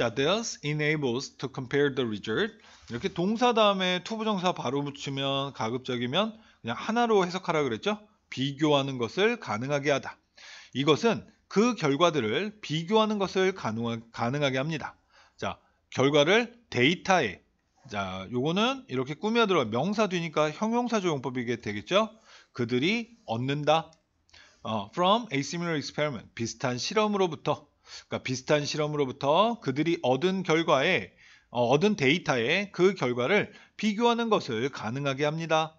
자, this enables to compare the result. 이렇게 동사 다음에 투부정사 바로 붙이면 가급적이면 그냥 하나로 해석하라 그랬죠? 비교하는 것을 가능하게 하다. 이것은 그 결과들을 비교하는 것을 가능하, 게 합니다. 자, 결과를 데이터에 자, 요거는 이렇게 꾸며들어 명사 뒤니까 형용사조 용법이게 되겠죠? 그들이 얻는다. 어, from a similar experiment 비슷한 실험으로부터 그러니까 비슷한 실험으로부터 그들이 얻은 결과에 어, 얻은 데이터의 그 결과를 비교하는 것을 가능하게 합니다.